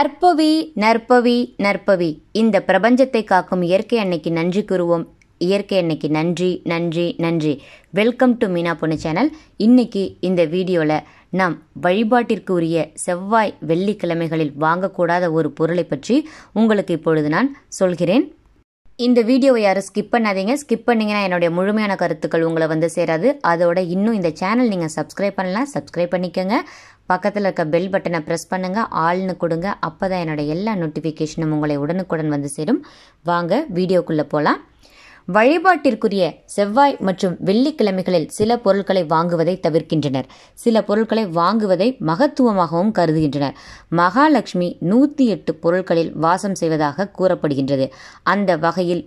நற்பவி நற்பவி நற்பவி இந்த பிரபஞ்சத்தை காக்கும் இயற்கை அன்னைக்கு நன்றி கூறுவோம் இயற்கை அன்னைக்கு நன்றி நன்றி நன்றி வெல்கம் டு மீனா பொண்ணு சேனல் இன்னைக்கு இந்த வீடியோவில் நாம் வழிபாட்டிற்கு உரிய செவ்வாய் வெள்ளிக்கிழமைகளில் வாங்கக்கூடாத ஒரு பொருளை பற்றி உங்களுக்கு இப்பொழுது நான் சொல்கிறேன் இந்த வீடியோவை யாரும் ஸ்கிப் பண்ணாதீங்க ஸ்கிப் பண்ணிங்கன்னா என்னுடைய முழுமையான கருத்துக்கள் உங்களை வந்து சேராது அதோட இன்னும் இந்த சேனல் நீங்கள் சப்ஸ்கிரைப் பண்ணலாம் சப்ஸ்கிரைப் பண்ணிக்கோங்க பக்கத்தில் இருக்க பெல் பட்டனை ப்ரெஸ் பண்ணுங்கள் ஆள்னு கொடுங்க அப்போ தான் என்னோடய எல்லா நோட்டிஃபிகேஷனும் உங்களை உடனுக்குடன் வந்து சேரும் வாங்க வீடியோக்குள்ளே போகலாம் வழிபாட்டிற்குரிய செவ்வாய் மற்றும் வெள்ளிக்கிழமைகளில் சில பொருட்களை வாங்குவதை தவிர்க்கின்றனர் சில பொருட்களை வாங்குவதை மகத்துவமாகவும் கருதுகின்றனர் மகாலட்சுமி நூற்றி எட்டு பொருட்களில் வாசம் செய்வதாக கூறப்படுகின்றது அந்த வகையில்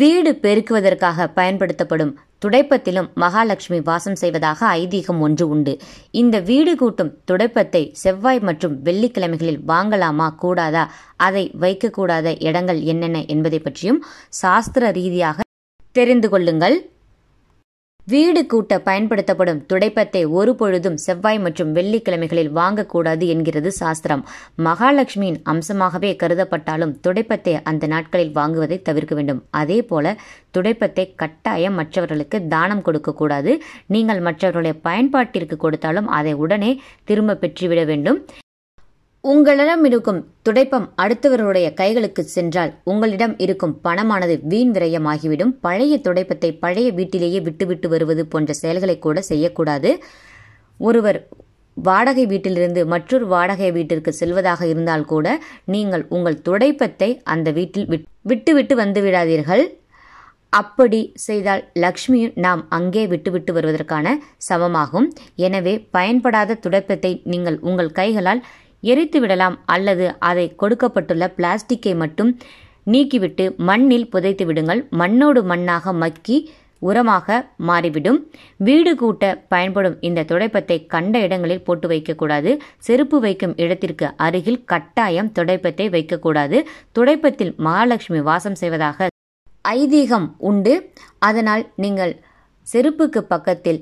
வீடு பெருக்குவதற்காக பயன்படுத்தப்படும் துடைப்பத்திலும் மகாலட்சுமி வாசம் செய்வதாக ஐதீகம் ஒன்று உண்டு இந்த வீடு கூட்டும் துடைப்பத்தை செவ்வாய் மற்றும் வெள்ளிக்கிழமைகளில் வாங்கலாமா கூடாதா அதை வைக்கக்கூடாத இடங்கள் என்னென்ன என்பதை பற்றியும் சாஸ்திர ரீதியாக தெரிந்து கொள்ளுங்கள் வீடு கூட்ட பயன்படுத்தப்படும் துடைப்பத்தை ஒரு பொழுதும் செவ்வாய் மற்றும் வெள்ளிக்கிழமைகளில் வாங்கக்கூடாது என்கிறது சாஸ்திரம் மகாலட்சுமியின் அம்சமாகவே கருதப்பட்டாலும் துடைப்பத்தை அந்த நாட்களில் வாங்குவதை தவிர்க்க வேண்டும் அதே போல துடைப்பத்தை கட்டாயம் மற்றவர்களுக்கு தானம் கொடுக்கக்கூடாது நீங்கள் மற்றவர்களுடைய பயன்பாட்டிற்கு கொடுத்தாலும் அதை உடனே திரும்ப பெற்றுவிட வேண்டும் உங்களிடம் இருக்கும் துடைப்பம் அடுத்தவருடைய கைகளுக்கு சென்றால் உங்களிடம் இருக்கும் பணமானது வீண் விரயமாகிவிடும் பழைய துடைப்பத்தை பழைய வீட்டிலேயே விட்டுவிட்டு வருவது போன்ற செயல்களை கூட செய்யக்கூடாது ஒருவர் வாடகை வீட்டிலிருந்து மற்றொரு வாடகை வீட்டிற்கு செல்வதாக இருந்தால் கூட நீங்கள் உங்கள் துடைப்பத்தை அந்த வீட்டில் விட்டுவிட்டு வந்துவிடாதீர்கள் அப்படி செய்தால் லக்ஷ்மியும் நாம் அங்கே விட்டுவிட்டு வருவதற்கான சமமாகும் எனவே பயன்படாத துடைப்பத்தை நீங்கள் உங்கள் கைகளால் எரித்து விடலாம் அல்லது அதை கொடுக்கப்பட்டுள்ள பிளாஸ்டிக்கை மட்டும் நீக்கிவிட்டு மண்ணில் புதைத்து விடுங்கள் மண்ணோடு மண்ணாக மக்கி உரமாக மாறிவிடும் வீடு கூட்ட பயன்படும் இந்த துடைப்பத்தை கண்ட இடங்களில் போட்டு வைக்கக்கூடாது செருப்பு வைக்கும் இடத்திற்கு அருகில் கட்டாயம் துடைப்பத்தை வைக்கக்கூடாது துடைப்பத்தில் மகாலட்சுமி வாசம் செய்வதாக ஐதீகம் உண்டு அதனால் நீங்கள் செருப்புக்கு பக்கத்தில்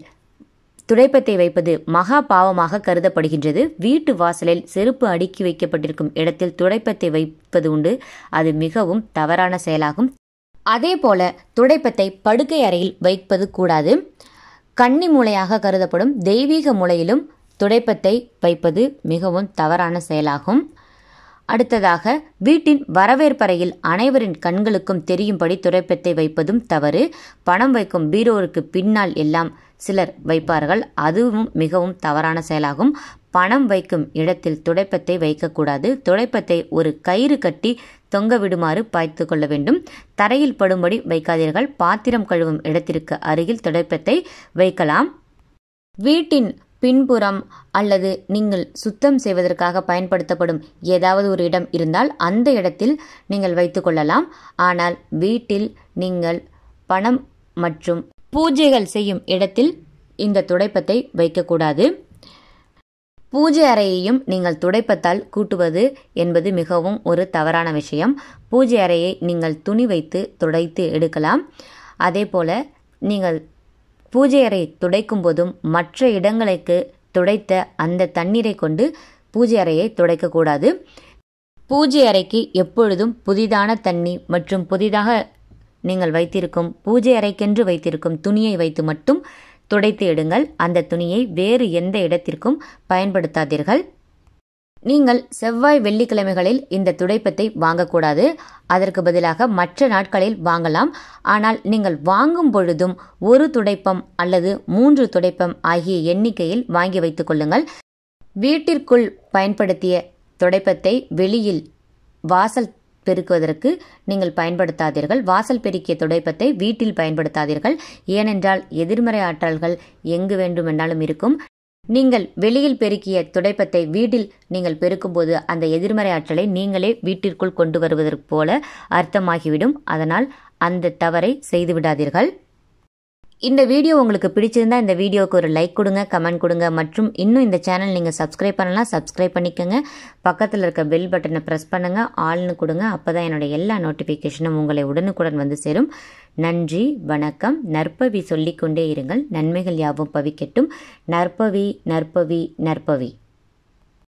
துடைப்பத்தை வைப்பது மகா பாவமாக கருதப்படுகின்றது வீட்டு வாசலில் செருப்பு அடுக்கி வைக்கப்பட்டிருக்கும் இடத்தில் துடைப்பத்தை வைப்பது உண்டு அது மிகவும் தவறான செயலாகும் அதே போல துடைப்பத்தை படுக்கை அறையில் வைப்பது கூடாது கன்னி மூளையாக கருதப்படும் தெய்வீக மூளையிலும் துடைப்பத்தை வைப்பது மிகவும் தவறான செயலாகும் அடுத்ததாக வீட்டின் வரவேற்பறையில் அனைவரின் கண்களுக்கும் தெரியும்படி துடைப்பத்தை வைப்பதும் தவறு பணம் வைக்கும் பீரோருக்கு பின்னால் எல்லாம் சிலர் வைப்பார்கள் அதுவும் மிகவும் தவறான செயலாகும் பணம் வைக்கும் இடத்தில் துடைப்பத்தை வைக்கக்கூடாது துடைப்பத்தை ஒரு கயிறு கட்டி தொங்க விடுமாறு பாய்த்து கொள்ள வேண்டும் தரையில் படும்படி வைக்காதீர்கள் பாத்திரம் கழுவும் இடத்திற்கு அருகில் துடைப்பத்தை வைக்கலாம் வீட்டின் பின்புறம் அல்லது நீங்கள் சுத்தம் செய்வதற்காக பயன்படுத்தப்படும் ஏதாவது ஒரு இடம் இருந்தால் அந்த இடத்தில் நீங்கள் வைத்து கொள்ளலாம் ஆனால் வீட்டில் நீங்கள் பணம் மற்றும் பூஜைகள் செய்யும் இடத்தில் இந்த துடைப்பத்தை வைக்கக்கூடாது பூஜை அறையையும் நீங்கள் துடைப்பத்தால் கூட்டுவது என்பது மிகவும் ஒரு தவறான விஷயம் பூஜை அறையை நீங்கள் துணி வைத்து துடைத்து எடுக்கலாம் அதே போல் நீங்கள் பூஜை அறை துடைக்கும் போதும் மற்ற இடங்களுக்கு துடைத்த அந்த தண்ணீரை கொண்டு பூஜை அறையை துடைக்கக்கூடாது பூஜை அறைக்கு எப்பொழுதும் புதிதான தண்ணி மற்றும் புதிதாக நீங்கள் வைத்திருக்கும் பூஜை அறைக்கென்று வைத்திருக்கும் துணியை வைத்து மட்டும் துடைத்து எடுங்கள் அந்த துணியை வேறு எந்த இடத்திற்கும் பயன்படுத்தாதீர்கள் நீங்கள் செவ்வாய் வெள்ளிக்கிழமைகளில் இந்த துடைப்பத்தை வாங்கக்கூடாது அதற்கு பதிலாக மற்ற நாட்களில் வாங்கலாம் ஆனால் நீங்கள் வாங்கும் பொழுதும் ஒரு துடைப்பம் அல்லது மூன்று துடைப்பம் ஆகிய எண்ணிக்கையில் வாங்கி வைத்துக் கொள்ளுங்கள் வீட்டிற்குள் பயன்படுத்திய துடைப்பத்தை வெளியில் வாசல் பெருக்குவதற்கு நீங்கள் பயன்படுத்தாதீர்கள் வாசல் பெருக்கிய துடைப்பத்தை வீட்டில் பயன்படுத்தாதீர்கள் ஏனென்றால் எதிர்மறை ஆற்றல்கள் எங்கு வேண்டுமென்றாலும் இருக்கும் நீங்கள் வெளியில் பெருக்கிய துடைப்பத்தை வீட்டில் நீங்கள் பெருக்கும்போது அந்த எதிர்மறை ஆற்றலை நீங்களே வீட்டிற்குள் கொண்டு வருவதற்கு போல அர்த்தமாகிவிடும் அதனால் அந்த தவறை செய்துவிடாதீர்கள் இந்த வீடியோ உங்களுக்கு பிடிச்சிருந்தா இந்த வீடியோவுக்கு ஒரு லைக் கொடுங்க கமெண்ட் கொடுங்க மற்றும் இன்னும் இந்த சேனல் நீங்கள் சப்ஸ்கிரைப் பண்ணலாம் சப்ஸ்கிரைப் பண்ணிக்கோங்க பக்கத்தில் இருக்க பெல் பட்டனை ப்ரெஸ் பண்ணுங்கள் ஆள்னு கொடுங்க அப்போ தான் என்னுடைய எல்லா நோட்டிஃபிகேஷனும் உங்களை உடனுக்குடன் வந்து சேரும் நன்றி வணக்கம் நற்பவி சொல்லிக்கொண்டே இருங்கள் நன்மைகள் யாவும் பவிக்கட்டும் நற்பவி நற்பவி நற்பவி